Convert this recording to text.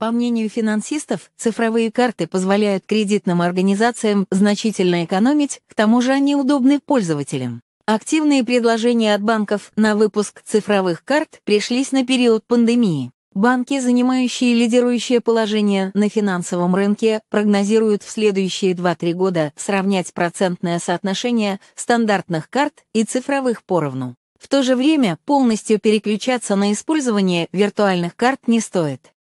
По мнению финансистов, цифровые карты позволяют кредитным организациям значительно экономить, к тому же они удобны пользователям. Активные предложения от банков на выпуск цифровых карт пришлись на период пандемии. Банки, занимающие лидирующее положение на финансовом рынке, прогнозируют в следующие 2-3 года сравнять процентное соотношение стандартных карт и цифровых поровну. В то же время полностью переключаться на использование виртуальных карт не стоит.